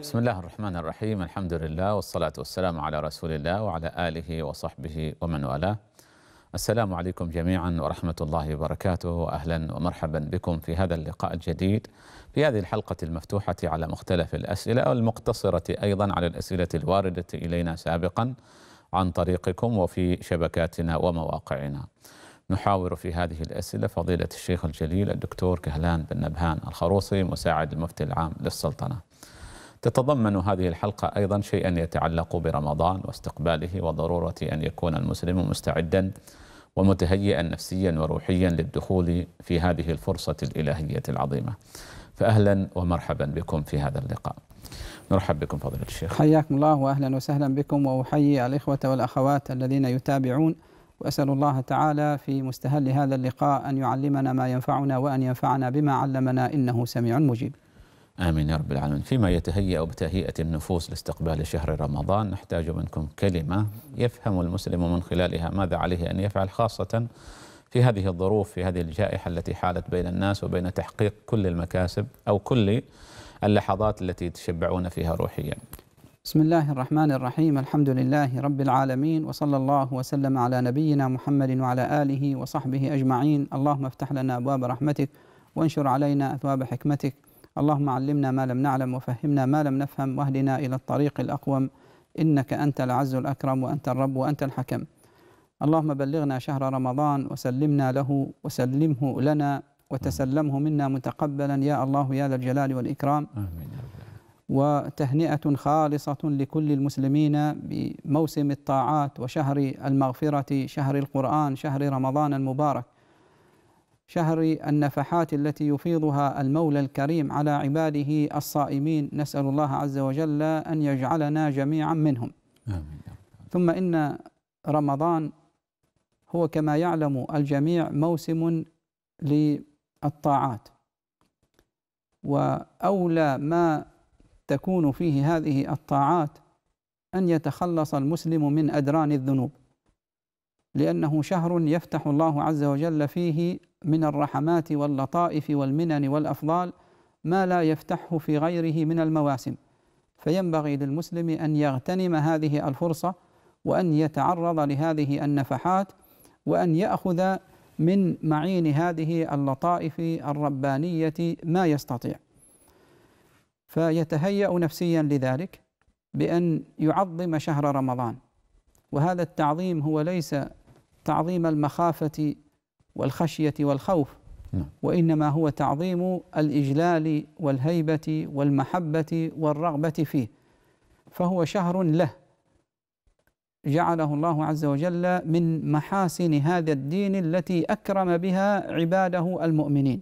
بسم الله الرحمن الرحيم الحمد لله والصلاة والسلام على رسول الله وعلى آله وصحبه ومن والاه السلام عليكم جميعا ورحمة الله وبركاته وأهلا ومرحبا بكم في هذا اللقاء الجديد في هذه الحلقة المفتوحة على مختلف الأسئلة والمقتصرة أيضا على الأسئلة الواردة إلينا سابقا عن طريقكم وفي شبكاتنا ومواقعنا نحاور في هذه الأسئلة فضيلة الشيخ الجليل الدكتور كهلان بن نبهان الخروصي مساعد المفتي العام للسلطنة تتضمن هذه الحلقة أيضا شيئا يتعلق برمضان واستقباله وضرورة أن يكون المسلم مستعدا ومتهيئا نفسيا وروحيا للدخول في هذه الفرصة الإلهية العظيمة فأهلا ومرحبا بكم في هذا اللقاء نرحب بكم فضيلة الشيخ حياكم الله وأهلا وسهلا بكم وأحيي الإخوة والأخوات الذين يتابعون وأسأل الله تعالى في مستهل هذا اللقاء أن يعلمنا ما ينفعنا وأن ينفعنا بما علمنا إنه سميع مجيب آمين يا رب العالمين فيما يتهيأ بتهيئة النفوس لاستقبال شهر رمضان نحتاج منكم كلمة يفهم المسلم من خلالها ماذا عليه أن يفعل خاصة في هذه الظروف في هذه الجائحة التي حالت بين الناس وبين تحقيق كل المكاسب أو كل اللحظات التي تشبعون فيها روحيا بسم الله الرحمن الرحيم الحمد لله رب العالمين وصلى الله وسلم على نبينا محمد وعلى آله وصحبه أجمعين اللهم افتح لنا أبواب رحمتك وانشر علينا أثواب حكمتك اللهم علمنا ما لم نعلم وفهمنا ما لم نفهم واهدنا إلى الطريق الأقوم إنك أنت العز الأكرم وأنت الرب وأنت الحكم اللهم بلغنا شهر رمضان وسلمنا له وسلمه لنا وتسلمه منا متقبلا يا الله يا ذا الجلال والإكرام آمين وتهنئة خالصة لكل المسلمين بموسم الطاعات وشهر المغفرة شهر القرآن شهر رمضان المبارك شهر النفحات التي يفيضها المولى الكريم على عباده الصائمين نسأل الله عز وجل أن يجعلنا جميعا منهم آمين. ثم إن رمضان هو كما يعلم الجميع موسم للطاعات وأولى ما تكون فيه هذه الطاعات أن يتخلص المسلم من أدران الذنوب لأنه شهر يفتح الله عز وجل فيه من الرحمات واللطائف والمنن والافضال ما لا يفتحه في غيره من المواسم فينبغي للمسلم ان يغتنم هذه الفرصه وان يتعرض لهذه النفحات وان ياخذ من معين هذه اللطائف الربانيه ما يستطيع فيتهيا نفسيا لذلك بان يعظم شهر رمضان وهذا التعظيم هو ليس تعظيم المخافه والخشية والخوف نعم. وإنما هو تعظيم الإجلال والهيبة والمحبة والرغبة فيه فهو شهر له جعله الله عز وجل من محاسن هذا الدين التي أكرم بها عباده المؤمنين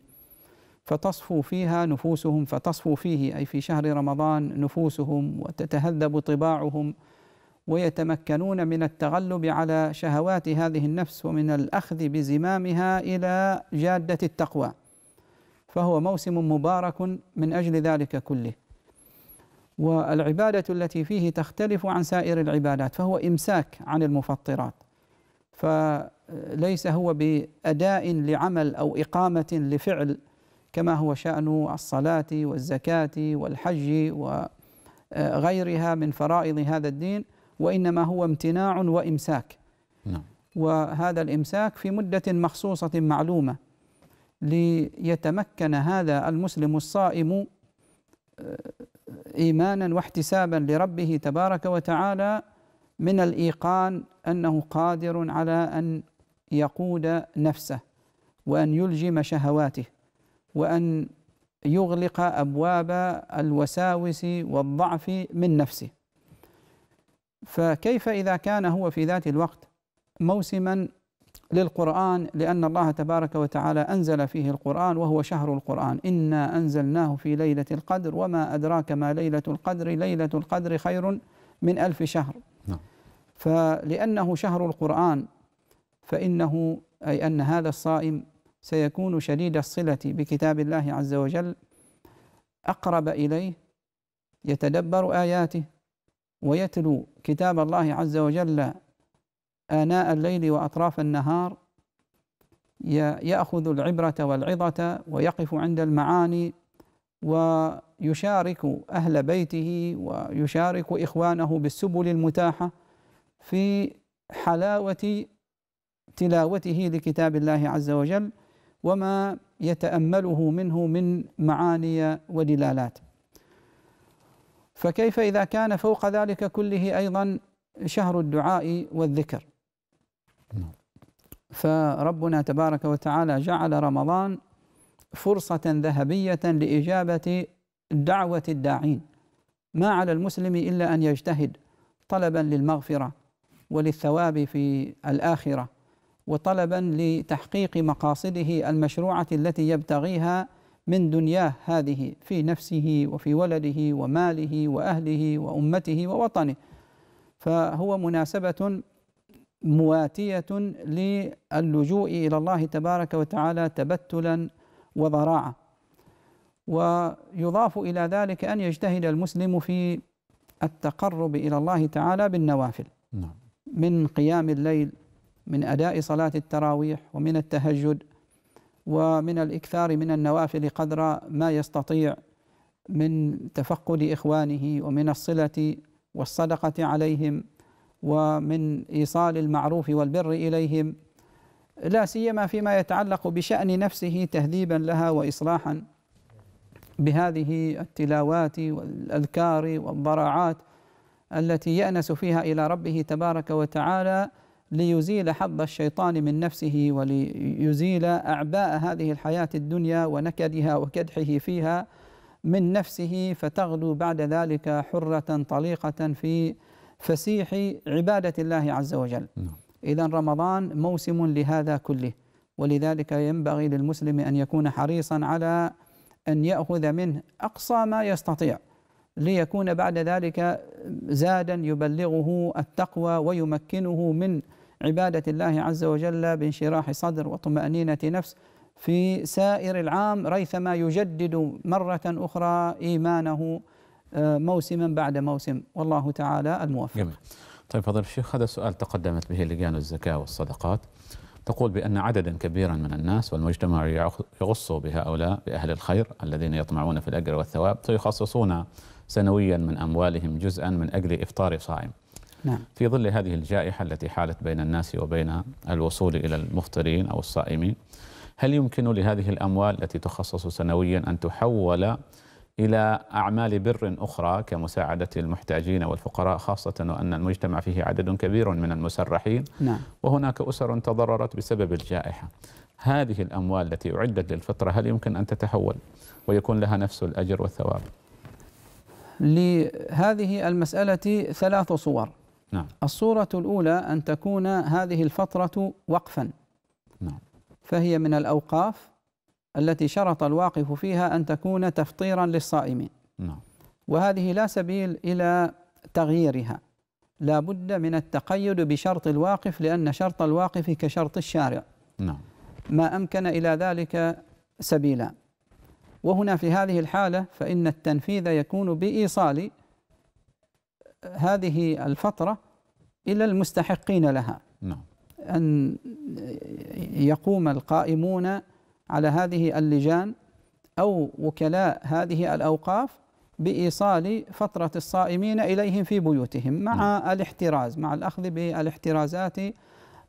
فتصفو فيها نفوسهم فتصفو فيه أي في شهر رمضان نفوسهم وتتهذب طباعهم ويتمكنون من التغلب على شهوات هذه النفس ومن الاخذ بزمامها الى جاده التقوى فهو موسم مبارك من اجل ذلك كله والعباده التي فيه تختلف عن سائر العبادات فهو امساك عن المفطرات فليس هو باداء لعمل او اقامه لفعل كما هو شان الصلاه والزكاه والحج وغيرها من فرائض هذا الدين وإنما هو امتناع وإمساك نعم. وهذا الإمساك في مدة مخصوصة معلومة ليتمكن هذا المسلم الصائم آه، إيمانا واحتسابا لربه تبارك وتعالى من الإيقان أنه قادر على أن يقود نفسه وأن يلجم شهواته وأن يغلق أبواب الوساوس والضعف من نفسه فكيف إذا كان هو في ذات الوقت موسما للقرآن لأن الله تبارك وتعالى أنزل فيه القرآن وهو شهر القرآن إنا أنزلناه في ليلة القدر وما أدراك ما ليلة القدر ليلة القدر خير من ألف شهر نعم. فلأنه شهر القرآن فإنه أي أن هذا الصائم سيكون شديد الصلة بكتاب الله عز وجل أقرب إليه يتدبر آياته ويتلو كتاب الله عز وجل آناء الليل وأطراف النهار يأخذ العبرة والعظة ويقف عند المعاني ويشارك أهل بيته ويشارك إخوانه بالسبل المتاحة في حلاوة تلاوته لكتاب الله عز وجل وما يتأمله منه من معاني ودلالات فكيف إذا كان فوق ذلك كله أيضا شهر الدعاء والذكر نعم. فربنا تبارك وتعالى جعل رمضان فرصة ذهبية لإجابة دعوة الداعين ما على المسلم إلا أن يجتهد طلبا للمغفرة وللثواب في الآخرة وطلبا لتحقيق مقاصده المشروعة التي يبتغيها من دنياه هذه في نفسه وفي ولده وماله واهله وامته ووطنه فهو مناسبه مواتيه للجوء الى الله تبارك وتعالى تبتلا وضراعه ويضاف الى ذلك ان يجتهد المسلم في التقرب الى الله تعالى بالنوافل نعم. من قيام الليل من اداء صلاه التراويح ومن التهجد ومن الإكثار من النوافل قدر ما يستطيع من تفقد إخوانه ومن الصلة والصدقة عليهم ومن إيصال المعروف والبر إليهم لا سيما فيما يتعلق بشأن نفسه تهذيبا لها وإصلاحا بهذه التلاوات والأذكار والضراعات التي يأنس فيها إلى ربه تبارك وتعالى ليزيل حظ الشيطان من نفسه وليزيل أعباء هذه الحياة الدنيا ونكدها وكدحه فيها من نفسه فتغدو بعد ذلك حرة طليقة في فسيح عبادة الله عز وجل نعم. إذا رمضان موسم لهذا كله ولذلك ينبغي للمسلم أن يكون حريصا على أن يأخذ منه أقصى ما يستطيع ليكون بعد ذلك زادا يبلغه التقوى ويمكنه من عبادة الله عز وجل بانشراح صدر وطمأنينة نفس في سائر العام ريثما يجدد مرة أخرى إيمانه آه، موسما بعد موسم والله تعالى الموفق جميل. طيب فضل الشيخ هذا سؤال تقدمت به لجان الزكاة والصدقات تقول بأن عددا كبيرا من الناس والمجتمع يغص بهؤلاء بأهل الخير الذين يطمعون في الأجر والثواب فيخصصون سنويا من أموالهم جزءا من أجل إفطار صائم نعم. في ظل هذه الجائحة التي حالت بين الناس وبين الوصول إلى المفطرين أو الصائمين هل يمكن لهذه الأموال التي تخصص سنويا أن تحول إلى أعمال بر أخرى كمساعدة المحتاجين والفقراء خاصة وأن المجتمع فيه عدد كبير من المسرحين نعم. وهناك أسر تضررت بسبب الجائحة هذه الأموال التي أعدت للفطرة هل يمكن أن تتحول ويكون لها نفس الأجر والثواب لهذه المسألة ثلاث صور نعم الصورة الأولى أن تكون هذه الفترة وقفا نعم فهي من الأوقاف التي شرط الواقف فيها أن تكون تفطيرا للصائمين نعم وهذه لا سبيل إلى تغييرها لا بد من التقيد بشرط الواقف لأن شرط الواقف كشرط الشارع نعم ما أمكن إلى ذلك سبيلا وهنا في هذه الحالة فإن التنفيذ يكون بإيصال هذه الفترة إلى المستحقين لها نعم أن يقوم القائمون على هذه اللجان أو وكلاء هذه الأوقاف بإيصال فترة الصائمين إليهم في بيوتهم مع نعم. الاحتراز مع الأخذ بالاحترازات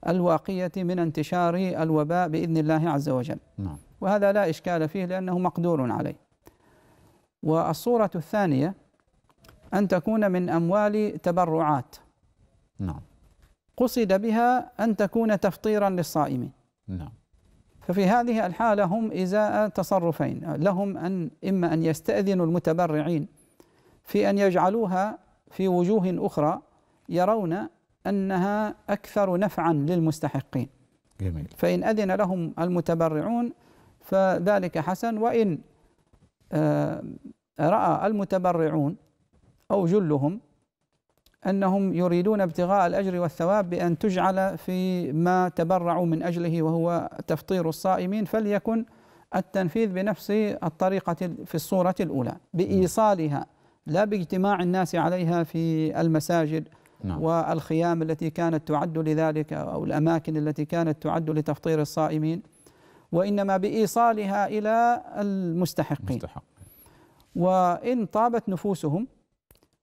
الواقية من انتشار الوباء بإذن الله عز وجل نعم. وهذا لا إشكال فيه لأنه مقدور عليه والصورة الثانية أن تكون من أموال تبرعات نعم قصد بها أن تكون تفطيرا للصائمين نعم ففي هذه الحالة هم إزاء تصرفين لهم أن إما أن يستأذنوا المتبرعين في أن يجعلوها في وجوه أخرى يرون أنها أكثر نفعا للمستحقين جميل فإن أذن لهم المتبرعون فذلك حسن وإن آه، رأى المتبرعون أو جلهم انهم يريدون ابتغاء الاجر والثواب بان تجعل في ما تبرعوا من اجله وهو تفطير الصائمين فليكن التنفيذ بنفس الطريقه في الصوره الاولى بايصالها لا باجتماع الناس عليها في المساجد نعم. والخيام التي كانت تعد لذلك او الاماكن التي كانت تعد لتفطير الصائمين وانما بايصالها الى المستحقين مستحق. وان طابت نفوسهم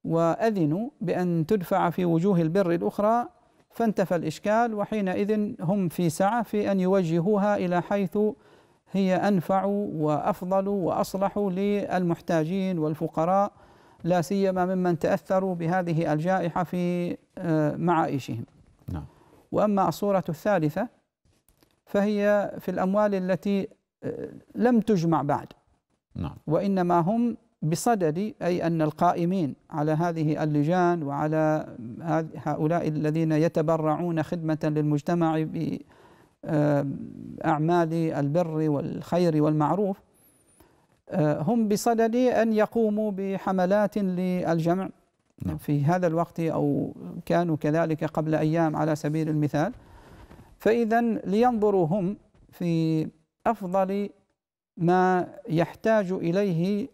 وأذنوا بأن تدفع في وجوه البر الأخرى فانتفى الإشكال وحينئذ هم في سعة في أن يوجهوها إلى حيث هي أنفع وأفضل وأصلح للمحتاجين والفقراء لا سيما ممن تأثروا بهذه الجائحة في آه، معايشهم نعم. وأما الصورة الثالثة فهي في الأموال التي آه، لم تجمع بعد نعم. وإنما هم بصدد أي أن القائمين على هذه اللجان وعلى هؤلاء الذين يتبرعون خدمة للمجتمع بأعمال آه، البر والخير والمعروف آه، هم بصدد أن يقوموا بحملات للجمع نعم. في هذا الوقت أو كانوا كذلك قبل أيام على سبيل المثال فإذا لينظروا هم في أفضل ما يحتاج إليه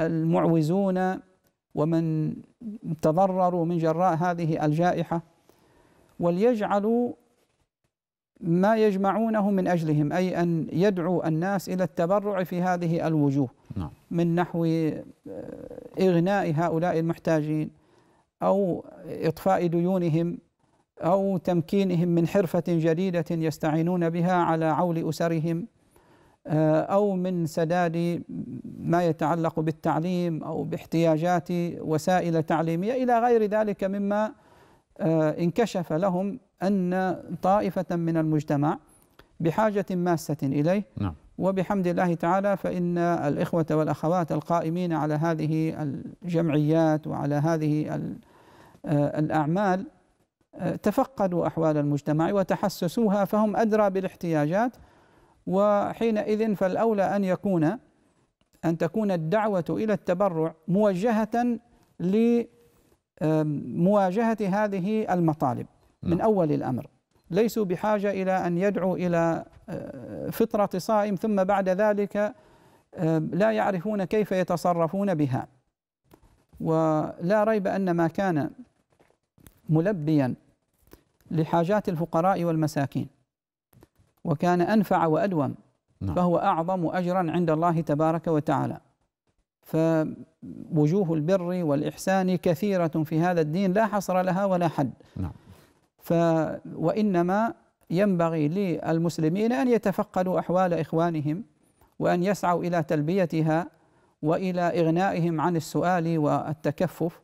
المعوزون ومن تضرروا من جراء هذه الجائحة وليجعلوا ما يجمعونه من أجلهم أي أن يدعو الناس إلى التبرع في هذه الوجوه نعم. من نحو آه، إغناء هؤلاء المحتاجين أو إطفاء ديونهم أو تمكينهم من حرفة جديدة يستعينون بها على عول أسرهم آه، أو من سداد ما يتعلق بالتعليم او باحتياجات وسائل تعليميه الى غير ذلك مما آه، انكشف لهم ان طائفه من المجتمع بحاجه ماسه اليه نعم. وبحمد الله تعالى فان الاخوه والاخوات القائمين على هذه الجمعيات وعلى هذه آه، الاعمال آه، تفقدوا احوال المجتمع وتحسسوها فهم ادرى بالاحتياجات وحينئذ فالاولى ان يكون أن تكون الدعوة إلى التبرع موجهة لمواجهة هذه المطالب من نعم. أول الأمر ليسوا بحاجة إلى أن يدعوا إلى آه، فطرة صائم ثم بعد ذلك لا يعرفون كيف يتصرفون بها ولا ريب أن ما كان ملبيا لحاجات الفقراء والمساكين وكان أنفع وأدوم نعم. فهو أعظم أجرا عند الله تبارك وتعالى فوجوه البر والإحسان كثيرة في هذا الدين لا حصر لها ولا حد نعم. ف وإنما ينبغي للمسلمين أن يتفقدوا أحوال إخوانهم وأن يسعوا إلى تلبيتها وإلى إغنائهم عن السؤال والتكفف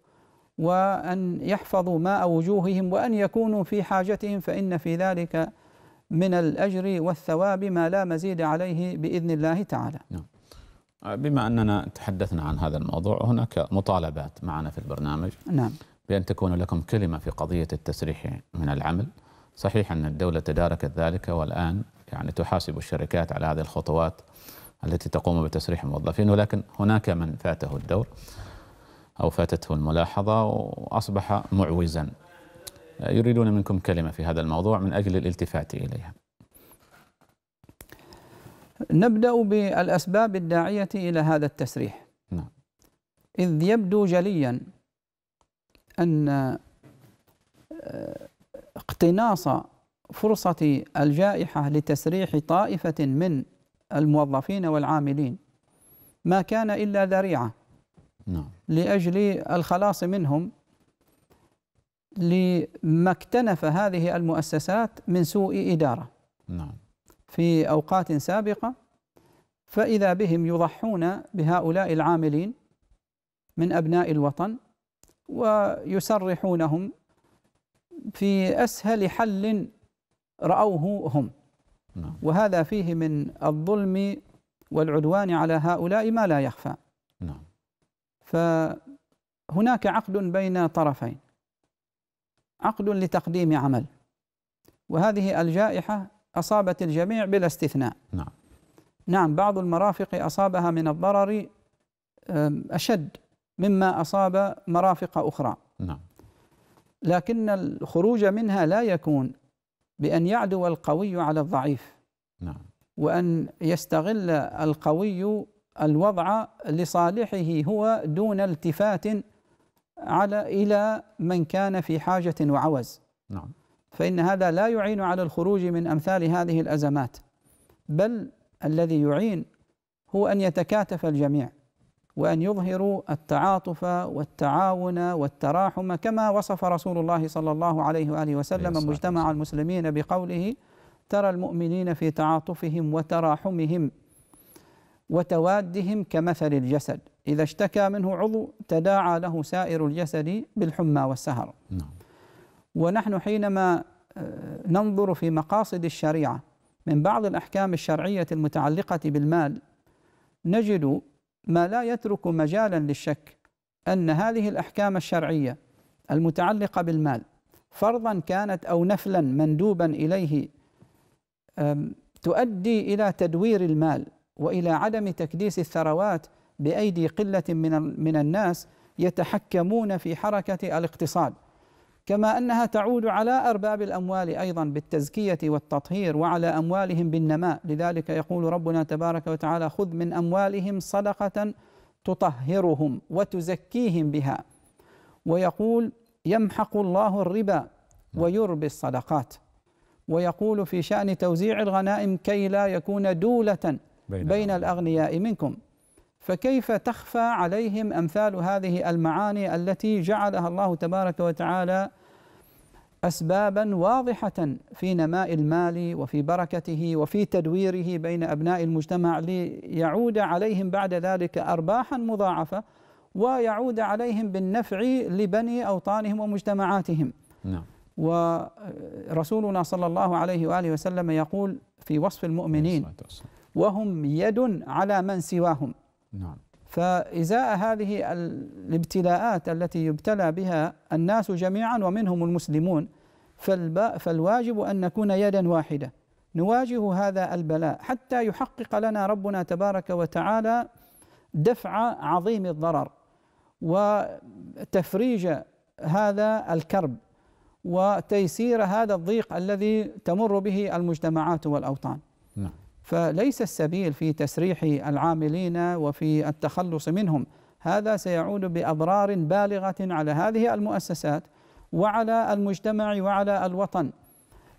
وأن يحفظوا ماء وجوههم وأن يكونوا في حاجتهم فإن في ذلك من الأجر والثواب ما لا مزيد عليه بإذن الله تعالى نعم. آه، بما أننا تحدثنا عن هذا الموضوع هناك مطالبات معنا في البرنامج نعم بأن تكون لكم كلمة في قضية التسريح من العمل صحيح أن الدولة تداركت ذلك والآن يعني تحاسب الشركات على هذه الخطوات التي تقوم بتسريح الموظفين ولكن هناك من فاته الدور أو فاتته الملاحظة وأصبح معوزا يريدون منكم كلمة في هذا الموضوع من أجل الالتفات إليها نبدأ بالأسباب الداعية إلى هذا التسريح نعم. إذ يبدو جليا أن آه، اقتناص فرصة الجائحة لتسريح طائفة من الموظفين والعاملين ما كان إلا ذريعة نعم. لأجل الخلاص منهم لما اكتنف هذه المؤسسات من سوء إدارة نعم. في أوقات سابقة فإذا بهم يضحون بهؤلاء العاملين من أبناء الوطن ويسرحونهم في أسهل حل رأوه هم نعم. وهذا فيه من الظلم والعدوان على هؤلاء ما لا يخفى نعم. فهناك عقد بين طرفين عقد لتقديم عمل وهذه الجائحة أصابت الجميع بلا استثناء نعم نعم بعض المرافق أصابها من الضرر أشد مما أصاب مرافق أخرى نعم لكن الخروج منها لا يكون بأن يعدو القوي على الضعيف نعم وأن يستغل القوي الوضع لصالحه هو دون التفات على إلى من كان في حاجة وعوز نعم فإن هذا لا يعين على الخروج من أمثال هذه الأزمات بل الذي يعين هو أن يتكاتف الجميع وأن يظهروا التعاطف والتعاون والتراحم كما وصف رسول الله صلى الله عليه وآله وسلم مجتمع المسلمين بقوله ترى المؤمنين في تعاطفهم وتراحمهم وتوادهم كمثل الجسد إذا اشتكى منه عضو تداعى له سائر الجسد بالحمى والسهر نعم. ونحن حينما آه، ننظر في مقاصد الشريعة من بعض الأحكام الشرعية المتعلقة بالمال نجد ما لا يترك مجالا للشك أن هذه الأحكام الشرعية المتعلقة بالمال فرضا كانت أو نفلا مندوبا إليه تؤدي إلى تدوير المال والى عدم تكديس الثروات بايدي قله من من الناس يتحكمون في حركه الاقتصاد كما انها تعود على ارباب الاموال ايضا بالتزكيه والتطهير وعلى اموالهم بالنماء لذلك يقول ربنا تبارك وتعالى خذ من اموالهم صدقه تطهرهم وتزكيهم بها ويقول يمحق الله الربا ويربي الصدقات ويقول في شان توزيع الغنائم كي لا يكون دوله بين, بين الأغنياء منكم فكيف تخفى عليهم أمثال هذه المعاني التي جعلها الله تبارك وتعالى أسبابا واضحة في نماء المال وفي بركته وفي تدويره بين أبناء المجتمع ليعود عليهم بعد ذلك أرباحا مضاعفة ويعود عليهم بالنفع لبني أوطانهم ومجتمعاتهم نعم ورسولنا صلى الله عليه وآله وسلم يقول في وصف المؤمنين وهم يد على من سواهم نعم فإزاء هذه الابتلاءات التي يبتلى بها الناس جميعا ومنهم المسلمون فالواجب أن نكون يدا واحدة نواجه هذا البلاء حتى يحقق لنا ربنا تبارك وتعالى دفع عظيم الضرر وتفريج هذا الكرب وتيسير هذا الضيق الذي تمر به المجتمعات والأوطان فليس السبيل في تسريح العاملين وفي التخلص منهم هذا سيعود باضرار بالغه على هذه المؤسسات وعلى المجتمع وعلى الوطن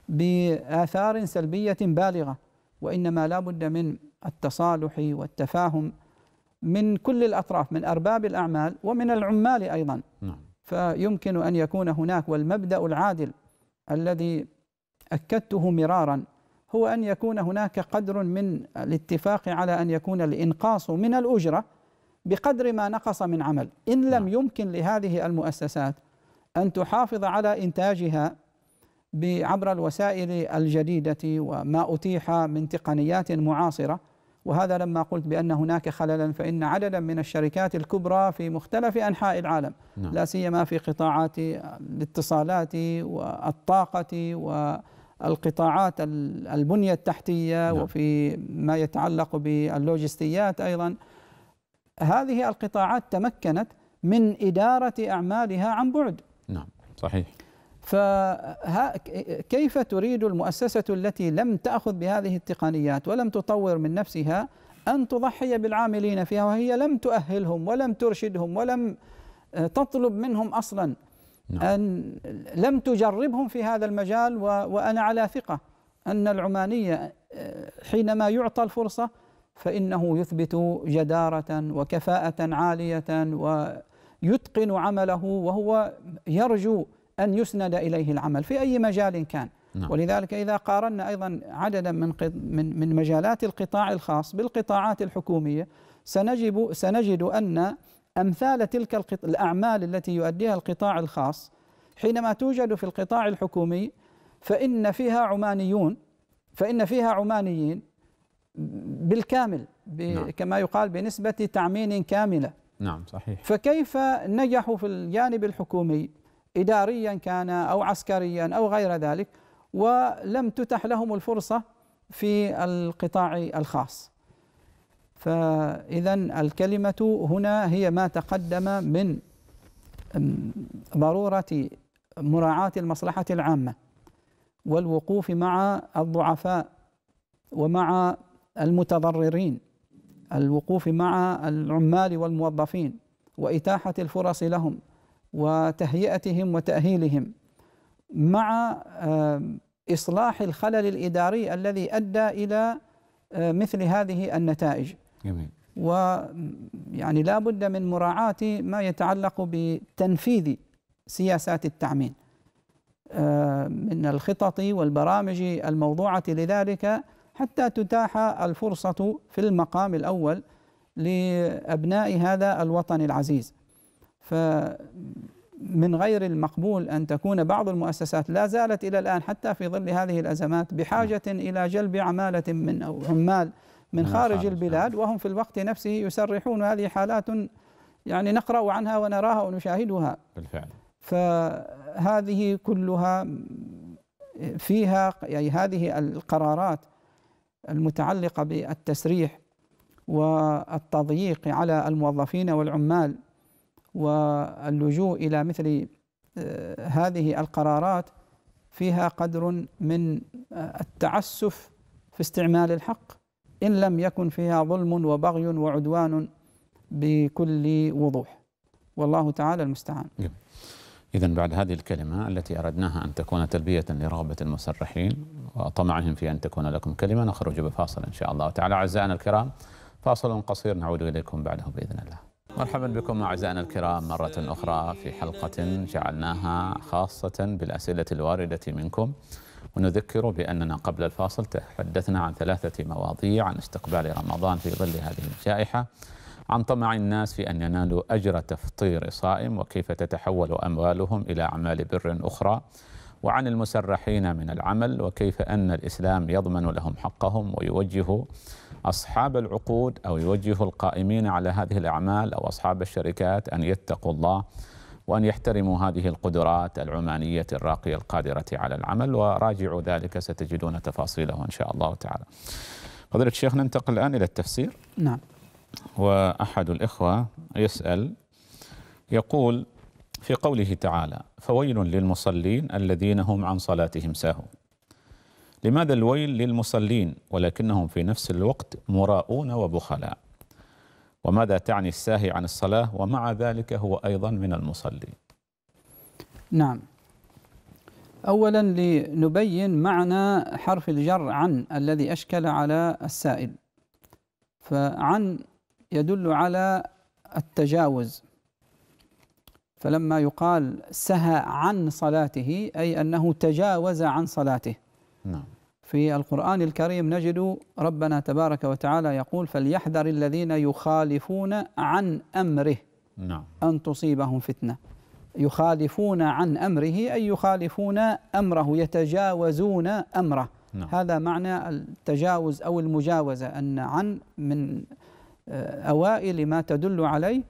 باثار سلبيه بالغه وانما لا بد من التصالح والتفاهم من كل الاطراف من ارباب الاعمال ومن العمال ايضا نعم. فيمكن ان يكون هناك والمبدا العادل الذي اكدته مرارا هو أن يكون هناك قدر من الاتفاق على أن يكون الإنقاص من الأجرة بقدر ما نقص من عمل إن لم نعم. يمكن لهذه المؤسسات أن تحافظ على إنتاجها عبر الوسائل الجديدة وما أتيح من تقنيات معاصرة وهذا لما قلت بأن هناك خللا فإن عددا من الشركات الكبرى في مختلف أنحاء العالم نعم. لا سيما في قطاعات الاتصالات والطاقة و القطاعات البنية التحتية نعم. وفي ما يتعلق باللوجستيات أيضا هذه القطاعات تمكنت من إدارة أعمالها عن بعد نعم صحيح فكيف تريد المؤسسة التي لم تأخذ بهذه التقنيات ولم تطور من نفسها أن تضحي بالعاملين فيها وهي لم تؤهلهم ولم ترشدهم ولم آه، تطلب منهم أصلا نعم. أن لم تجربهم في هذا المجال وأنا على ثقة أن العمانية آه، حينما يعطى الفرصة فإنه يثبت جدارة وكفاءة عالية ويتقن عمله وهو يرجو أن يسند إليه العمل في أي مجال كان نعم. ولذلك إذا قارنا أيضا عددا من من من مجالات القطاع الخاص بالقطاعات الحكومية سنجب سنجد أن أمثال تلك الأعمال التي يؤديها القطاع الخاص حينما توجد في القطاع الحكومي فإن فيها عمانيون فإن فيها عمانيين بالكامل نعم. كما يقال بنسبة تعمين كاملة نعم صحيح فكيف نجحوا في الجانب الحكومي إداريا كان أو عسكريا أو غير ذلك ولم تتح لهم الفرصة في القطاع الخاص فإذا الكلمة هنا هي ما تقدم من ضرورة مراعاة المصلحة العامة والوقوف مع الضعفاء ومع المتضررين الوقوف مع العمال والموظفين وإتاحة الفرص لهم وتهيئتهم وتأهيلهم مع آه، إصلاح الخلل الإداري الذي أدى إلى آه، مثل هذه النتائج جميل ويعني لا بد من مراعاة ما يتعلق بتنفيذ سياسات التعميم آه، من الخطط والبرامج الموضوعة لذلك حتى تتاح الفرصة في المقام الأول لأبناء هذا الوطن العزيز فمن غير المقبول أن تكون بعض المؤسسات لا زالت إلى الآن حتى في ظل هذه الأزمات بحاجة نعم. إلى جلب عمالة من أو عمال من خارج البلاد نعم. وهم في الوقت نفسه يسرحون هذه حالات يعني نقرأ عنها ونراها ونشاهدها بالفعل فهذه كلها فيها يعني هذه القرارات المتعلقة بالتسريح والتضييق على الموظفين والعمال واللجوء إلى مثل آه، هذه القرارات فيها قدر من آه، التعسف في استعمال الحق إن لم يكن فيها ظلم وبغي وعدوان بكل وضوح والله تعالى المستعان نعم. إذا بعد هذه الكلمة التي أردناها أن تكون تلبية لرغبة المسرحين وطمعهم في أن تكون لكم كلمة نخرج بفاصل إن شاء الله تعالى أعزائنا الكرام فاصل قصير نعود إليكم بعده بإذن الله مرحبا بكم أعزائنا الكرام مرة أخرى في حلقة جعلناها خاصة بالأسئلة الواردة منكم ونذكر بأننا قبل الفاصل تحدثنا عن ثلاثة مواضيع عن استقبال رمضان في ظل هذه الجائحة عن طمع الناس في أن ينالوا أجر تفطير صائم وكيف تتحول أموالهم إلى أعمال بر أخرى وعن المسرحين من العمل وكيف أن الإسلام يضمن لهم حقهم ويوجه أصحاب العقود أو يوجه القائمين على هذه الأعمال أو أصحاب الشركات أن يتقوا الله وأن يحترموا هذه القدرات العمانية الراقية القادرة على العمل وراجعوا ذلك ستجدون تفاصيله إن شاء الله تعالى فضيلة الشيخ ننتقل الآن إلى التفسير نعم وأحد الإخوة يسأل يقول في قوله تعالى فويل للمصلين الذين هم عن صلاتهم ساهون لماذا الويل للمصلين ولكنهم في نفس الوقت مراؤون وبخلاء وماذا تعني الساهي عن الصلاة ومع ذلك هو أيضا من المصلين نعم أولا لنبين معنى حرف الجر عن الذي أشكل على السائل فعن يدل على التجاوز فلما يقال سهى عن صلاته أي أنه تجاوز عن صلاته نعم في القرآن الكريم نجد ربنا تبارك وتعالى يقول فليحذر الذين يخالفون عن أمره نعم. أن تصيبهم فتنة يخالفون عن أمره أي يخالفون أمره يتجاوزون أمره نعم. هذا معنى التجاوز أو المجاوزة أن عن من آه، أوائل ما تدل عليه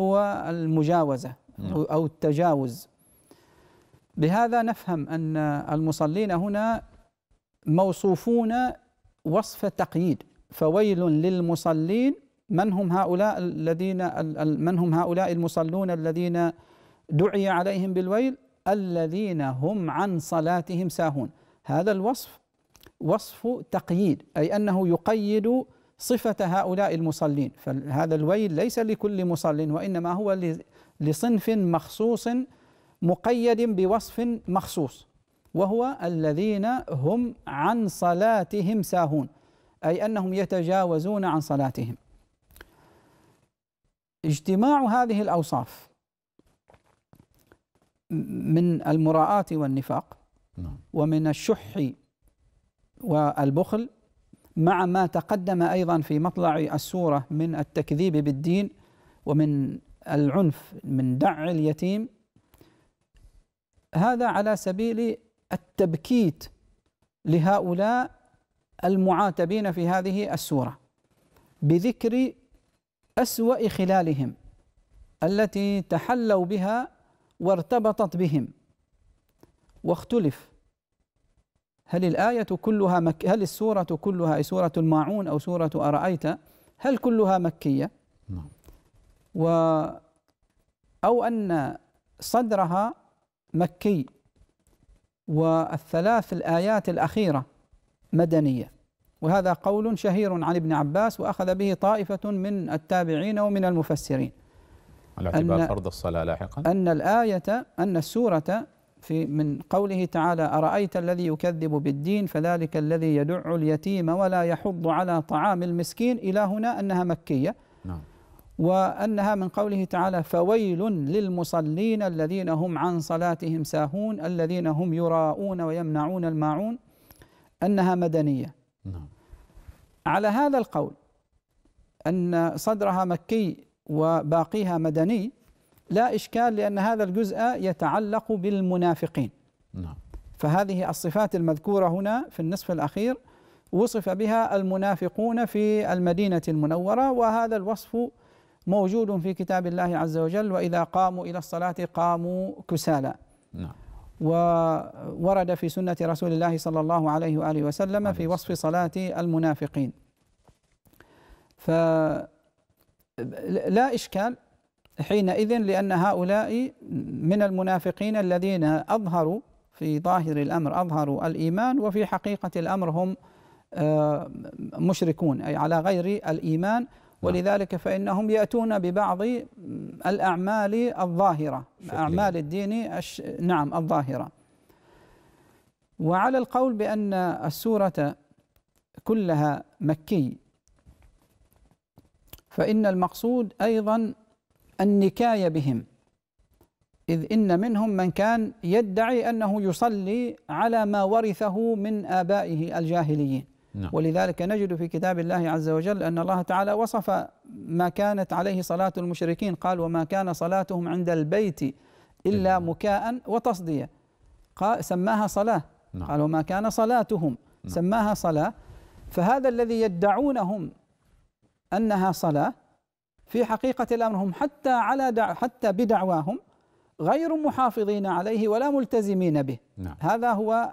هو المجاوزة نعم. أو التجاوز بهذا نفهم أن المصلين هنا موصوفون وصف تقييد فويل للمصلين من هم هؤلاء الذين من هم هؤلاء المصلون الذين دعي عليهم بالويل الذين هم عن صلاتهم ساهون هذا الوصف وصف تقييد اي انه يقيد صفه هؤلاء المصلين فهذا الويل ليس لكل مصل وانما هو لصنف مخصوص مقيد بوصف مخصوص وهو الذين هم عن صلاتهم ساهون أي أنهم يتجاوزون عن صلاتهم اجتماع هذه الأوصاف من المراءة والنفاق نعم. ومن الشح والبخل مع ما تقدم أيضا في مطلع السورة من التكذيب بالدين ومن العنف من دع اليتيم هذا على سبيل التبكيت لهؤلاء المعاتبين في هذه السوره بذكر اسوا خلالهم التي تحلوا بها وارتبطت بهم واختلف هل الآية كلها مك... هل السورة كلها أي سورة الماعون أو سورة أرأيت هل كلها مكية؟ نعم. و أو أن صدرها مكي والثلاث الآيات الأخيرة مدنية وهذا قول شهير عن ابن عباس وأخذ به طائفة من التابعين ومن المفسرين على اعتبار فرض الصلاة لاحقا أن الآية أن السورة في من قوله تعالى أرأيت الذي يكذب بالدين فذلك الذي يدع اليتيم ولا يحض على طعام المسكين إلى هنا أنها مكية وأنها من قوله تعالى فويل للمصلين الذين هم عن صلاتهم ساهون الذين هم يراءون ويمنعون الماعون أنها مدنية نعم. على هذا القول أن صدرها مكي وباقيها مدني لا إشكال لأن هذا الجزء يتعلق بالمنافقين نعم. فهذه الصفات المذكورة هنا في النصف الأخير وصف بها المنافقون في المدينة المنورة وهذا الوصف موجود في كتاب الله عز وجل وإذا قاموا إلى الصلاة قاموا كسالى نعم وورد في سنة رسول الله صلى الله عليه وآله وسلم في وصف صلاة المنافقين فلا إشكال حينئذ لأن هؤلاء من المنافقين الذين أظهروا في ظاهر الأمر أظهروا الإيمان وفي حقيقة الأمر هم آه، مشركون أي على غير الإيمان نعم. ولذلك فإنهم يأتون ببعض الأعمال الظاهرة أعمال الدين نعم الظاهرة وعلى القول بأن السورة كلها مكي فإن المقصود أيضا النكاية بهم إذ إن منهم من كان يدعي أنه يصلي على ما ورثه من آبائه الجاهليين نعم. ولذلك نجد في كتاب الله عز وجل أن الله تعالى وصف ما كانت عليه صلاة المشركين قال وما كان صلاتهم عند البيت إلا مكاء وتصدية قال سماها صلاة نعم. قال وما كان صلاتهم نعم. سماها صلاة فهذا الذي يدعونهم أنها صلاة في حقيقة الأمر هم حتى على دع حتى بدعواهم غير محافظين عليه ولا ملتزمين به نعم. هذا هو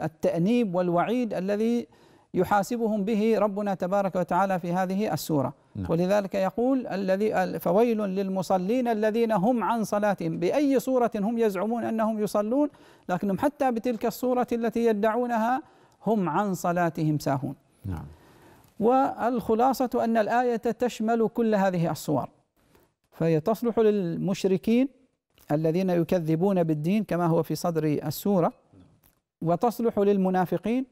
التأنيب والوعيد الذي يحاسبهم به ربنا تبارك وتعالى في هذه السورة نعم. ولذلك يقول الذي فويل للمصلين الذين هم عن صلاتهم بأي صورة هم يزعمون أنهم يصلون لكنهم حتى بتلك الصورة التي يدعونها هم عن صلاتهم ساهون نعم. والخلاصة أن الآية تشمل كل هذه الصور فهي تصلح للمشركين الذين يكذبون بالدين كما هو في صدر السورة وتصلح للمنافقين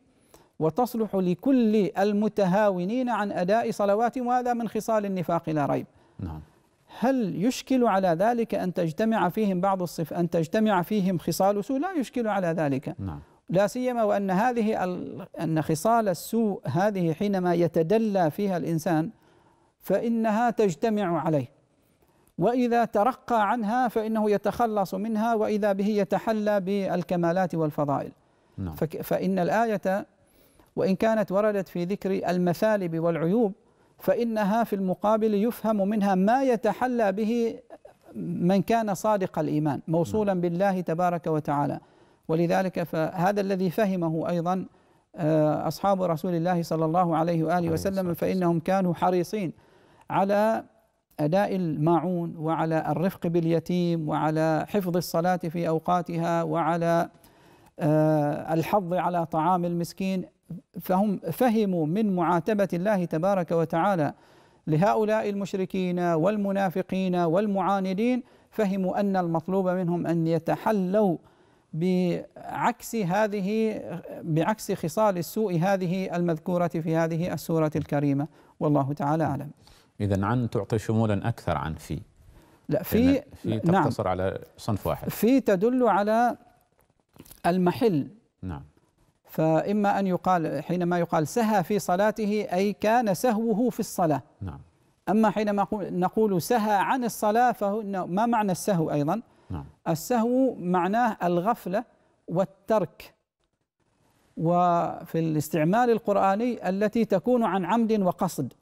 وتصلح لكل المتهاونين عن أداء صلواتهم وهذا من خصال النفاق لا ريب نعم هل يشكل على ذلك أن تجتمع فيهم بعض الصف أن تجتمع فيهم خصال سوء لا يشكل على ذلك نعم لا سيما وأن هذه أن خصال السوء هذه حينما يتدلى فيها الإنسان فإنها تجتمع عليه وإذا ترقى عنها فإنه يتخلص منها وإذا به يتحلى بالكمالات والفضائل نعم. فإن الآية وإن كانت وردت في ذكر المثالب والعيوب فإنها في المقابل يفهم منها ما يتحلى به من كان صادق الإيمان موصولا نعم. بالله تبارك وتعالى ولذلك فهذا الذي فهمه أيضا آه، أصحاب رسول الله صلى الله عليه وآله وسلم فإنهم كانوا حريصين على أداء الماعون وعلى الرفق باليتيم وعلى حفظ الصلاة في أوقاتها وعلى آه، الحظ على طعام المسكين فهم فهموا من معاتبة الله تبارك وتعالى لهؤلاء المشركين والمنافقين والمعاندين فهموا أن المطلوب منهم أن يتحلوا بعكس هذه بعكس خصال السوء هذه المذكورة في هذه السورة الكريمة والله تعالى أعلم إذا عن تعطي شمولا أكثر عن في لا في في نعم. تقتصر نعم على صنف واحد في تدل على المحل نعم فإما أن يقال حينما يقال سهى في صلاته أي كان سهوه في الصلاة نعم أما حينما نقول سهى عن الصلاة فهو ما معنى السهو أيضا نعم السهو معناه الغفلة والترك وفي الاستعمال القرآني التي تكون عن عمد وقصد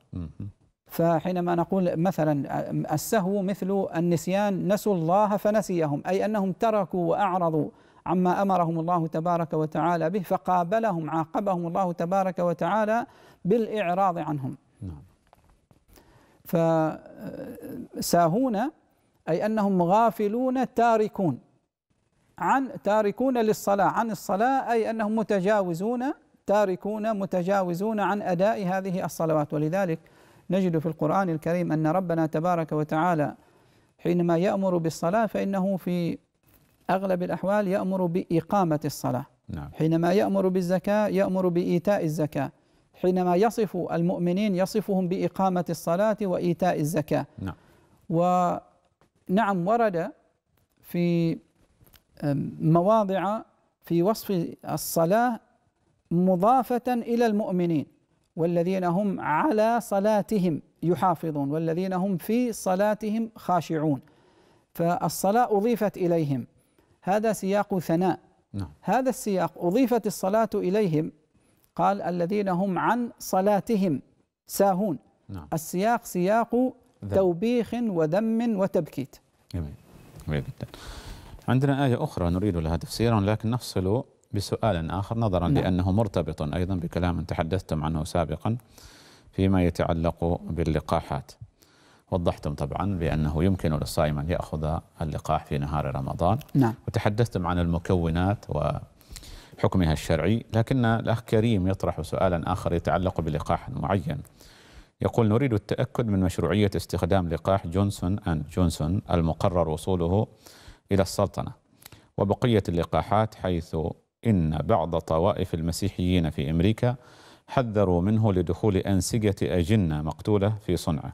فحينما نقول مثلا السهو مثل النسيان نسوا الله فنسيهم أي أنهم تركوا وأعرضوا عما امرهم الله تبارك وتعالى به فقابلهم عاقبهم الله تبارك وتعالى بالاعراض عنهم. نعم. فساهون اي انهم غافلون تاركون عن تاركون للصلاه عن الصلاه اي انهم متجاوزون تاركون متجاوزون عن اداء هذه الصلوات ولذلك نجد في القران الكريم ان ربنا تبارك وتعالى حينما يامر بالصلاه فانه في أغلب الأحوال يأمر بإقامة الصلاة نعم. حينما يأمر بالزكاة يأمر بإيتاء الزكاة حينما يصف المؤمنين يصفهم بإقامة الصلاة وإيتاء الزكاة نعم ونعم ورد في مواضع في وصف الصلاة مضافة إلى المؤمنين والذين هم على صلاتهم يحافظون والذين هم في صلاتهم خاشعون فالصلاة أضيفت إليهم هذا سياق ثناء نعم. هذا السياق أضيفت الصلاة إليهم قال الذين هم عن صلاتهم ساهون نعم. السياق سياق ذم. توبيخ وذم وتبكيت جميل جميل جدا عندنا آية أخرى نريد لها تفسيرا لكن نفصل بسؤال آخر نظرا نعم. لأنه مرتبط أيضا بكلام تحدثتم عنه سابقا فيما يتعلق باللقاحات وضحتم طبعا بأنه يمكن للصائم أن يأخذ اللقاح في نهار رمضان نعم. وتحدثتم عن المكونات وحكمها الشرعي لكن الأخ كريم يطرح سؤالا آخر يتعلق بلقاح معين يقول نريد التأكد من مشروعية استخدام لقاح جونسون أند جونسون المقرر وصوله إلى السلطنة وبقية اللقاحات حيث إن بعض طوائف المسيحيين في أمريكا حذروا منه لدخول أنسجة أجنة مقتولة في صنعه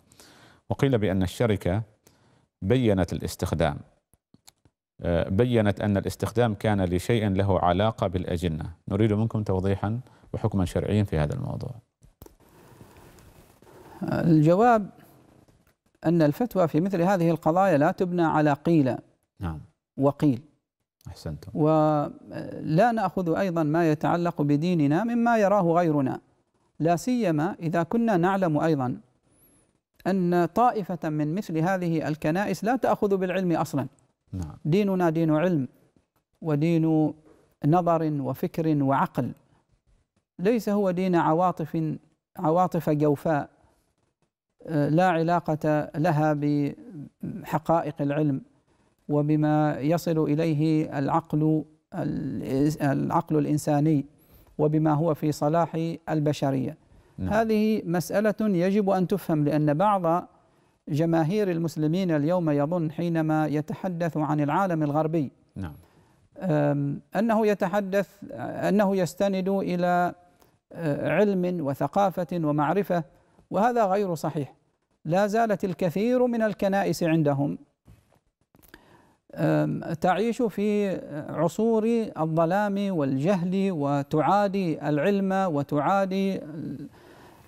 وقيل بأن الشركة بينت الاستخدام آه، بينت أن الاستخدام كان لشيء له علاقة بالأجنة نريد منكم توضيحا وحكما شرعيا في هذا الموضوع الجواب أن الفتوى في مثل هذه القضايا لا تبنى على قيل نعم وقيل أحسنتم ولا آه، نأخذ أيضا ما يتعلق بديننا مما يراه غيرنا لا سيما إذا كنا نعلم أيضا أن طائفة من مثل هذه الكنائس لا تأخذ بالعلم أصلا نعم. ديننا دين علم ودين نظر وفكر وعقل ليس هو دين عواطف عواطف جوفاء آه، لا علاقة لها بحقائق العلم وبما يصل إليه العقل العقل الإنساني وبما هو في صلاح البشرية نعم. هذه مسألة يجب أن تفهم لأن بعض جماهير المسلمين اليوم يظن حينما يتحدث عن العالم الغربي نعم. أنه يتحدث أنه يستند إلى آه، علم وثقافة ومعرفة وهذا غير صحيح لا زالت الكثير من الكنائس عندهم تعيش في عصور الظلام والجهل وتعادي العلم وتعادي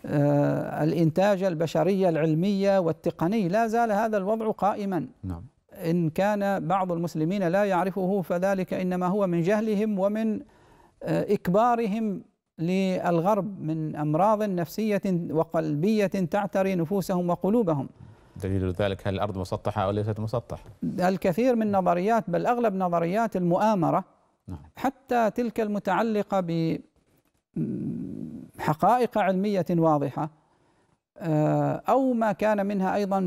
آه، الإنتاج البشري العلمي والتقني لا زال هذا الوضع قائما نعم. إن كان بعض المسلمين لا يعرفه فذلك إنما هو من جهلهم ومن آه، إكبارهم للغرب من أمراض نفسية وقلبية تعتري نفوسهم وقلوبهم دليل ذلك هل الأرض مسطحة أو ليست مسطحة؟ الكثير من نظريات بل أغلب نظريات المؤامرة نعم. حتى تلك المتعلقة ب حقائق علميه واضحه آه، او ما كان منها ايضا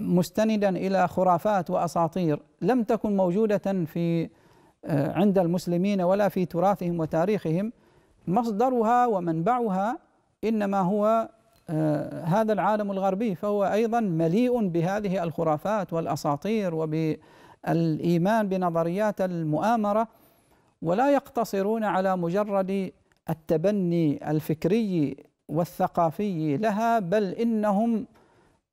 مستندا الى خرافات واساطير لم تكن موجوده في آه، عند المسلمين ولا في تراثهم وتاريخهم مصدرها ومنبعها انما هو آه، هذا العالم الغربي فهو ايضا مليء بهذه الخرافات والاساطير وبالايمان بنظريات المؤامره ولا يقتصرون على مجرد التبني الفكري والثقافي لها بل انهم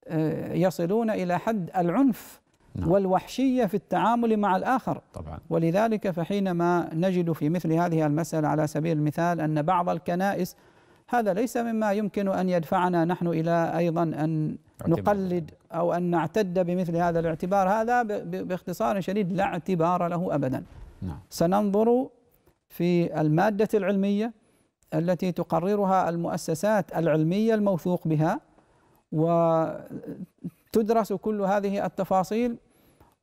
آه، يصلون الى حد العنف نعم. والوحشيه في التعامل مع الاخر طبعا ولذلك فحينما نجد في مثل هذه المساله على سبيل المثال ان بعض الكنائس هذا ليس مما يمكن ان يدفعنا نحن الى ايضا ان اعتبار. نقلد او ان نعتد بمثل هذا الاعتبار هذا باختصار شديد لا اعتبار له ابدا نعم. سننظر في الماده العلميه التي تقررها المؤسسات العلميه الموثوق بها وتدرس كل هذه التفاصيل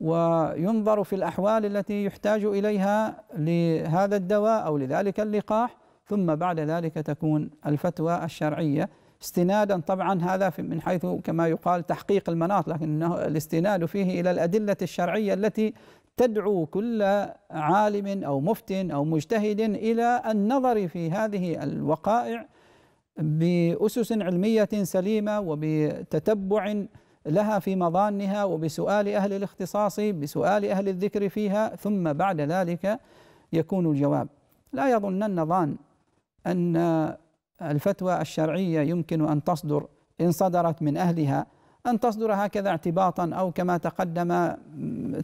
وينظر في الاحوال التي يحتاج اليها لهذا الدواء او لذلك اللقاح ثم بعد ذلك تكون الفتوى الشرعيه استنادا طبعا هذا من حيث كما يقال تحقيق المناط لكن الاستناد فيه الى الادله الشرعيه التي تدعو كل عالم او مفت او مجتهد الى النظر في هذه الوقائع باسس علميه سليمه وبتتبع لها في مظانها وبسؤال اهل الاختصاص بسؤال اهل الذكر فيها ثم بعد ذلك يكون الجواب لا يظنن ظان ان الفتوى الشرعيه يمكن ان تصدر ان صدرت من اهلها أن تصدر هكذا اعتباطا أو كما تقدم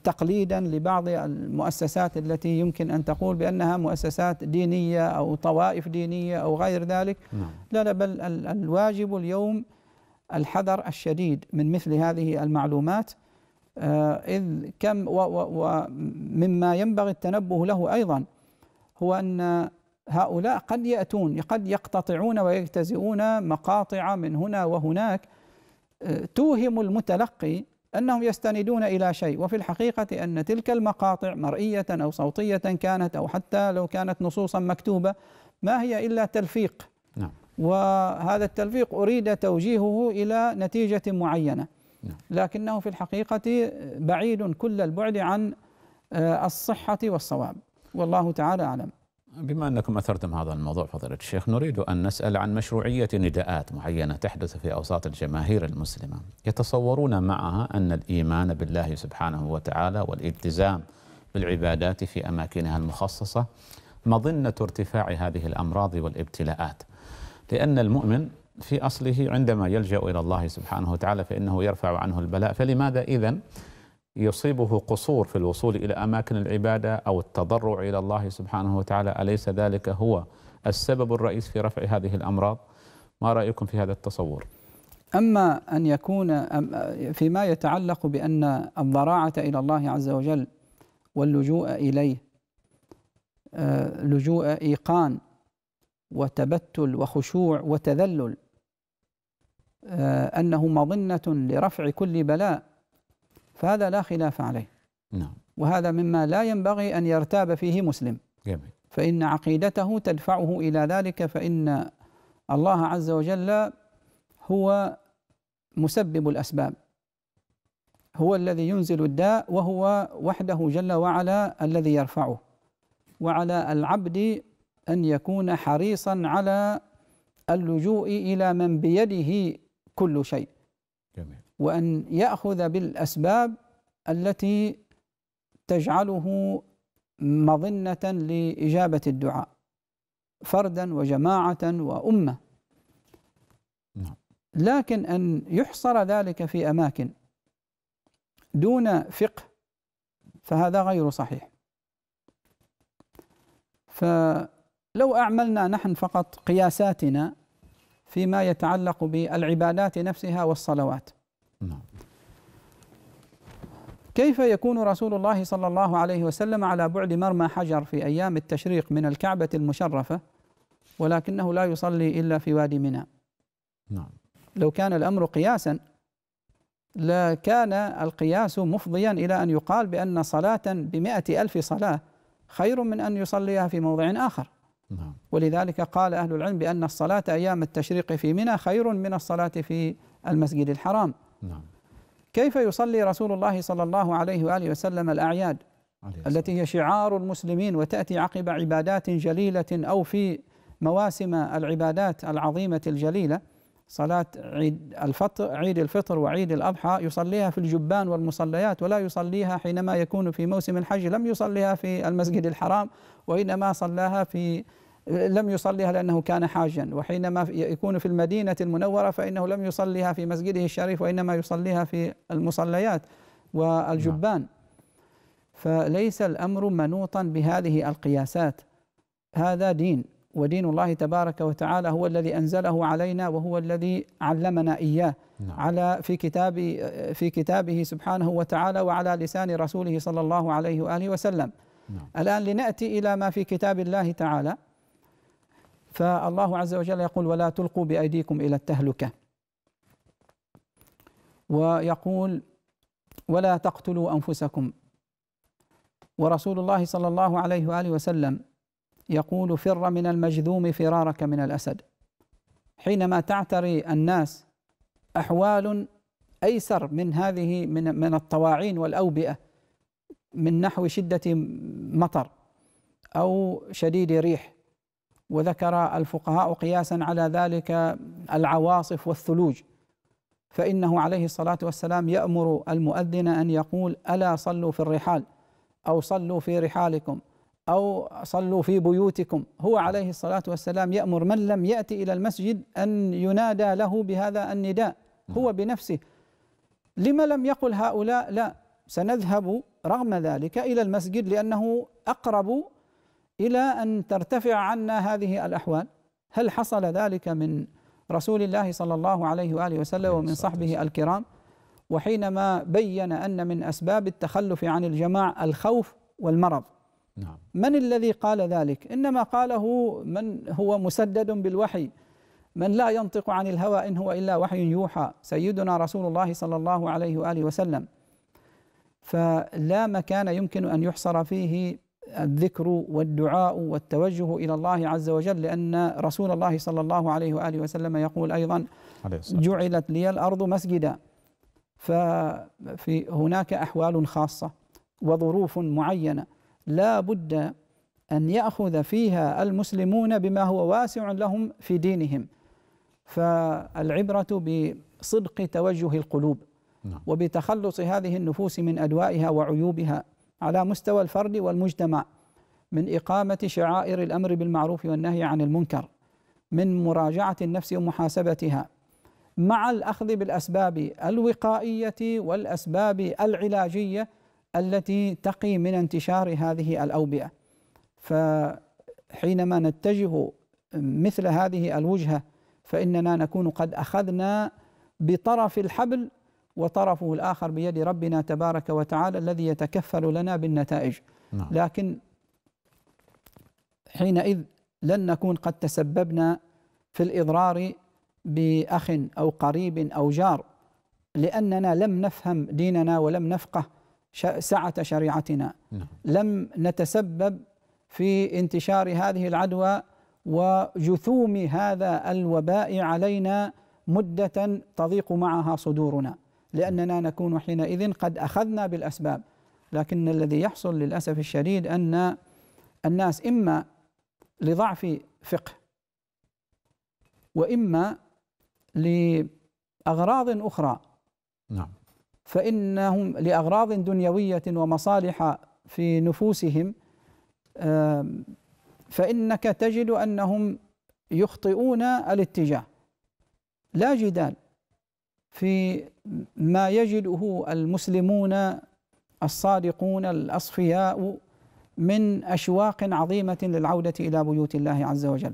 تقليدا لبعض المؤسسات التي يمكن أن تقول بأنها مؤسسات دينية أو طوائف دينية أو غير ذلك نعم. لا لا بل الواجب اليوم الحذر الشديد من مثل هذه المعلومات آه، إذ كم ومما ينبغي التنبه له أيضا هو أن هؤلاء قد يأتون قد يقتطعون ويجتزئون مقاطع من هنا وهناك أه، توهم المتلقي انهم يستندون الى شيء وفي الحقيقه ان تلك المقاطع مرئيه او صوتيه كانت او حتى لو كانت نصوصا مكتوبه ما هي الا تلفيق نعم. وهذا التلفيق اريد توجيهه الى نتيجه معينه نعم. لكنه في الحقيقه بعيد كل البعد عن أه، الصحه والصواب والله تعالى اعلم بما أنكم أثرتم هذا الموضوع فضيلة الشيخ نريد أن نسأل عن مشروعية نداءات معينة تحدث في أوساط الجماهير المسلمة يتصورون معها أن الإيمان بالله سبحانه وتعالى والالتزام بالعبادات في أماكنها المخصصة مظنة ارتفاع هذه الأمراض والابتلاءات لأن المؤمن في أصله عندما يلجأ إلى الله سبحانه وتعالى فإنه يرفع عنه البلاء فلماذا إذن يصيبه قصور في الوصول إلى أماكن العبادة أو التضرع إلى الله سبحانه وتعالى أليس ذلك هو السبب الرئيس في رفع هذه الأمراض ما رأيكم في هذا التصور أما أن يكون فيما يتعلق بأن الضراعة إلى الله عز وجل واللجوء إليه آه، لجوء إيقان وتبتل وخشوع وتذلل آه، أنه مظنة لرفع كل بلاء فهذا لا خلاف عليه نعم وهذا مما لا ينبغي أن يرتاب فيه مسلم جميل. فإن عقيدته تدفعه إلى ذلك فإن الله عز وجل هو مسبب الأسباب هو الذي ينزل الداء وهو وحده جل وعلا الذي يرفعه وعلى العبد أن يكون حريصا على اللجوء إلى من بيده كل شيء جميل. وأن يأخذ بالأسباب التي تجعله مظنة لإجابة الدعاء فردا وجماعة وأمة نعم. لكن أن يحصر ذلك في أماكن دون فقه فهذا غير صحيح فلو أعملنا نحن فقط قياساتنا فيما يتعلق بالعبادات نفسها والصلوات نعم كيف يكون رسول الله صلى الله عليه وسلم على بعد مرمى حجر في ايام التشريق من الكعبه المشرفه ولكنه لا يصلي الا في وادي منى نعم لو كان الامر قياسا لكان القياس مفضيا الى ان يقال بان صلاه بمئة الف صلاه خير من ان يصليها في موضع اخر نعم. ولذلك قال اهل العلم بان الصلاه ايام التشريق في منى خير من الصلاه في المسجد الحرام نعم كيف يصلي رسول الله صلى الله عليه واله وسلم الاعياد التي هي شعار المسلمين وتاتي عقب عبادات جليله او في مواسم العبادات العظيمه الجليله صلاه عيد الفطر عيد الفطر وعيد الاضحى يصليها في الجبان والمصليات ولا يصليها حينما يكون في موسم الحج لم يصليها في المسجد الحرام وانما صلاها في لم يصليها لأنه كان حاجا وحينما يكون في المدينة المنورة فإنه لم يصليها في مسجده الشريف وإنما يصليها في المصليات والجبان نعم. فليس الأمر منوطا بهذه القياسات هذا دين ودين الله تبارك وتعالى هو الذي أنزله علينا وهو الذي علمنا إياه نعم. على في كتاب في كتابه سبحانه وتعالى وعلى لسان رسوله صلى الله عليه وآله وسلم نعم. الآن لنأتي إلى ما في كتاب الله تعالى فالله عز وجل يقول ولا تلقوا بأيديكم إلى التهلكة ويقول ولا تقتلوا أنفسكم ورسول الله صلى الله عليه وآله وسلم يقول فر من المجذوم فرارك من الأسد حينما تعتري الناس أحوال أيسر من هذه من من الطواعين والأوبئة من نحو شدة مطر أو شديد ريح وذكر الفقهاء قياسا على ذلك العواصف والثلوج فإنه عليه الصلاة والسلام يأمر المؤذن أن يقول ألا صلوا في الرحال أو صلوا في رحالكم أو صلوا في بيوتكم هو عليه الصلاة والسلام يأمر من لم يأتي إلى المسجد أن ينادى له بهذا النداء هو نعم. بنفسه لما لم يقل هؤلاء لا سنذهب رغم ذلك إلى المسجد لأنه أقرب الى ان ترتفع عنا هذه الاحوال هل حصل ذلك من رسول الله صلى الله عليه واله وسلم ومن صحبه الكرام وحينما بين ان من اسباب التخلف عن الجماع الخوف والمرض نعم من الذي قال ذلك انما قاله من هو مسدد بالوحي من لا ينطق عن الهوى ان هو الا وحي يوحى سيدنا رسول الله صلى الله عليه واله وسلم فلا مكان يمكن ان يحصر فيه الذكر والدعاء والتوجه الى الله عز وجل لان رسول الله صلى الله عليه واله وسلم يقول ايضا جعلت لي الارض مسجدا ففي هناك احوال خاصه وظروف معينه لا بد ان ياخذ فيها المسلمون بما هو واسع لهم في دينهم فالعبره بصدق توجه القلوب نعم. وبتخلص هذه النفوس من ادوائها وعيوبها على مستوى الفرد والمجتمع من إقامة شعائر الأمر بالمعروف والنهي عن المنكر من مراجعة النفس ومحاسبتها مع الأخذ بالأسباب الوقائية والأسباب العلاجية التي تقي من انتشار هذه الأوبئة فحينما نتجه مثل هذه الوجهة فإننا نكون قد أخذنا بطرف الحبل وطرفه الآخر بيد ربنا تبارك وتعالى الذي يتكفل لنا بالنتائج نعم. لكن حينئذ لن نكون قد تسببنا في الإضرار بأخ أو قريب أو جار لأننا لم نفهم ديننا ولم نفقه سعة شريعتنا نعم. لم نتسبب في انتشار هذه العدوى وجثوم هذا الوباء علينا مدة تضيق معها صدورنا لأننا نكون حينئذ قد أخذنا بالأسباب لكن الذي يحصل للأسف الشديد أن الناس إما لضعف فقه وإما لأغراض أخرى نعم فإنهم لأغراض دنيوية ومصالح في نفوسهم فإنك تجد أنهم يخطئون الاتجاه لا جدال في ما يجده المسلمون الصادقون الاصفياء من اشواق عظيمه للعوده الى بيوت الله عز وجل.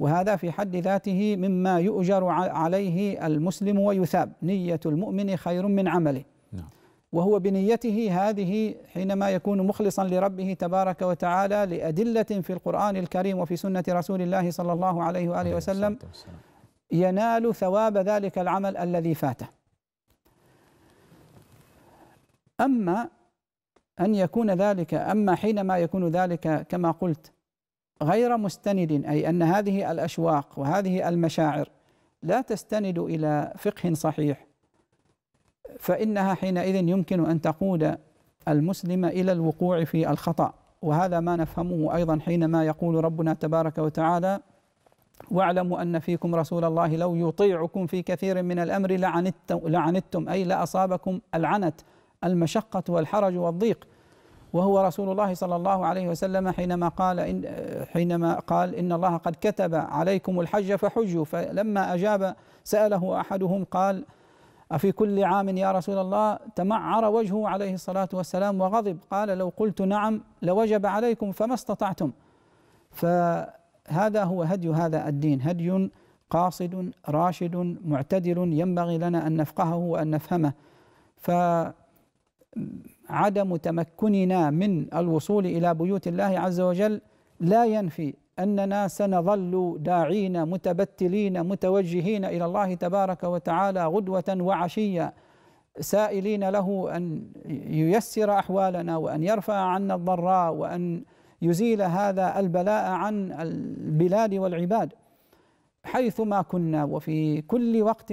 وهذا في حد ذاته مما يؤجر عليه المسلم ويثاب، نيه المؤمن خير من عمله. نعم. وهو بنيته هذه حينما يكون مخلصا لربه تبارك وتعالى لادله في القران الكريم وفي سنه رسول الله صلى الله عليه واله وسلم ينال ثواب ذلك العمل الذي فاته. أما أن يكون ذلك أما حينما يكون ذلك كما قلت غير مستند أي أن هذه الأشواق وهذه المشاعر لا تستند إلى فقه صحيح فإنها حينئذ يمكن أن تقود المسلم إلى الوقوع في الخطأ وهذا ما نفهمه أيضا حينما يقول ربنا تبارك وتعالى واعلموا أن فيكم رسول الله لو يطيعكم في كثير من الأمر لعنتم, لعنتم أي لأصابكم العنت المشقة والحرج والضيق وهو رسول الله صلى الله عليه وسلم حينما قال إن حينما قال إن الله قد كتب عليكم الحج فحجوا فلما أجاب سأله أحدهم قال أفي كل عام يا رسول الله تمعر وجهه عليه الصلاة والسلام وغضب قال لو قلت نعم لوجب عليكم فما استطعتم فهذا هو هدي هذا الدين هدي قاصد راشد معتدل ينبغي لنا أن نفقهه وأن نفهمه ف عدم تمكننا من الوصول الى بيوت الله عز وجل لا ينفي اننا سنظل داعين متبتلين متوجهين الى الله تبارك وتعالى غدوه وعشيه سائلين له ان ييسر احوالنا وان يرفع عنا الضراء وان يزيل هذا البلاء عن البلاد والعباد حيثما كنا وفي كل وقت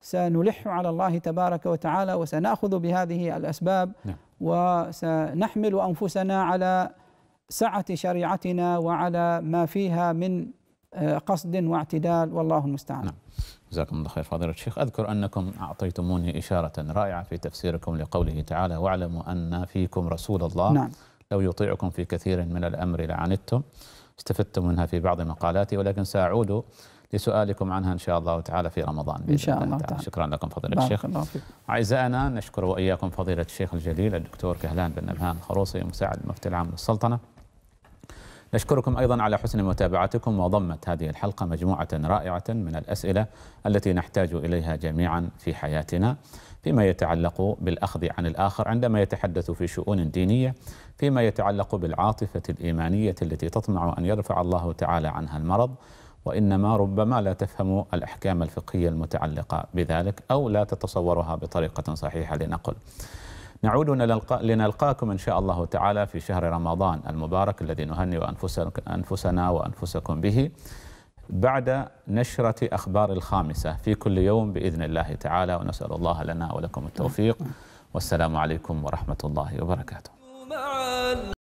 سنلح على الله تبارك وتعالى وسناخذ بهذه الاسباب نعم. وسنحمل انفسنا على سعه شريعتنا وعلى ما فيها من آه، قصد واعتدال والله المستعان. نعم. جزاكم الله خير فضيلة الشيخ أذكر أنكم أعطيتموني إشارة رائعة في تفسيركم لقوله تعالى واعلموا أن فيكم رسول الله نعم. لو يطيعكم في كثير من الأمر لعنتم استفدتم منها في بعض مقالاتي ولكن سأعود لسؤالكم عنها إن شاء الله تعالى في رمضان إن شاء الله تعالى. شكرا لكم فضيلة الشيخ أعزائنا نشكر وإياكم فضيلة الشيخ الجليل الدكتور كهلان بن نبهان الخروصي مساعد المفتي العام للسلطنة نشكركم أيضا على حسن متابعتكم وضمت هذه الحلقة مجموعة رائعة من الأسئلة التي نحتاج إليها جميعا في حياتنا فيما يتعلق بالأخذ عن الآخر عندما يتحدث في شؤون دينية فيما يتعلق بالعاطفة الإيمانية التي تطمع أن يرفع الله تعالى عنها المرض وإنما ربما لا تفهم الأحكام الفقهية المتعلقة بذلك أو لا تتصورها بطريقة صحيحة لنقل نعود لنلقاكم إن شاء الله تعالى في شهر رمضان المبارك الذي نهنئ أنفسنا وأنفسكم به بعد نشرة أخبار الخامسة في كل يوم بإذن الله تعالى ونسأل الله لنا ولكم التوفيق والسلام عليكم ورحمة الله وبركاته